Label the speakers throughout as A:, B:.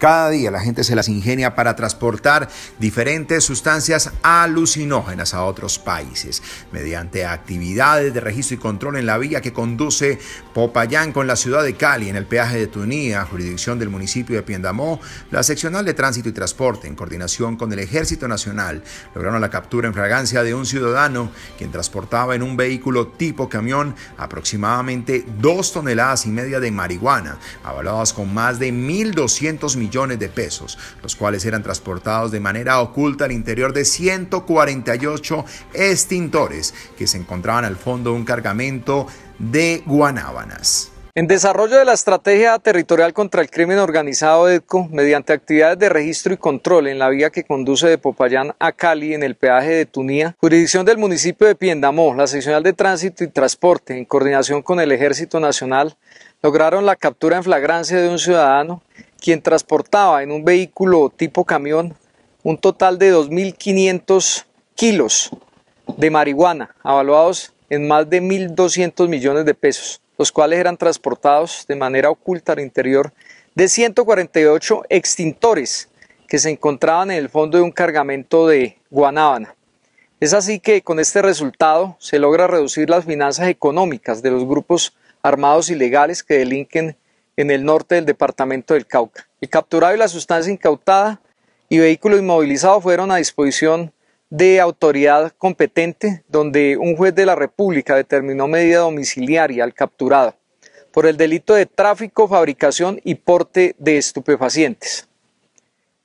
A: Cada día la gente se las ingenia para transportar diferentes sustancias alucinógenas a otros países, mediante actividades de registro y control en la vía que conduce Popayán con la ciudad de Cali, en el peaje de Tunía, jurisdicción del municipio de Piendamó, la seccional de tránsito y transporte, en coordinación con el Ejército Nacional, lograron la captura en fragancia de un ciudadano quien transportaba en un vehículo tipo camión aproximadamente dos toneladas y media de marihuana, avaladas con más de 1.200 millones de pesos, los cuales eran transportados de manera oculta al interior de 148 extintores que se encontraban al fondo de un cargamento de guanábanas.
B: En desarrollo de la estrategia territorial contra el crimen organizado ECO, mediante actividades de registro y control en la vía que conduce de Popayán a Cali en el peaje de Tunía, jurisdicción del municipio de Piendamó, la seccional de tránsito y transporte, en coordinación con el Ejército Nacional, lograron la captura en flagrancia de un ciudadano quien transportaba en un vehículo tipo camión un total de 2.500 kilos de marihuana, avaluados en más de 1.200 millones de pesos, los cuales eran transportados de manera oculta al interior de 148 extintores que se encontraban en el fondo de un cargamento de guanábana. Es así que con este resultado se logra reducir las finanzas económicas de los grupos armados ilegales que delinquen en el norte del departamento del Cauca. El capturado y la sustancia incautada y vehículo inmovilizado fueron a disposición de autoridad competente, donde un juez de la República determinó medida domiciliaria al capturado por el delito de tráfico, fabricación y porte de estupefacientes.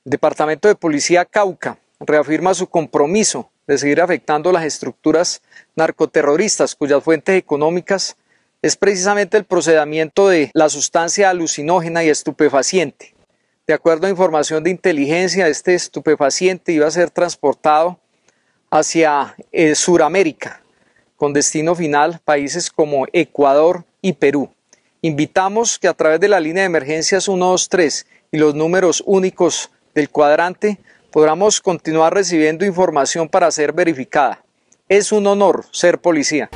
B: El Departamento de Policía Cauca reafirma su compromiso de seguir afectando las estructuras narcoterroristas cuyas fuentes económicas es precisamente el procedimiento de la sustancia alucinógena y estupefaciente. De acuerdo a información de inteligencia, este estupefaciente iba a ser transportado hacia eh, Sudamérica, con destino final países como Ecuador y Perú. Invitamos que a través de la línea de emergencias 123 y los números únicos del cuadrante podamos continuar recibiendo información para ser verificada. Es un honor ser policía.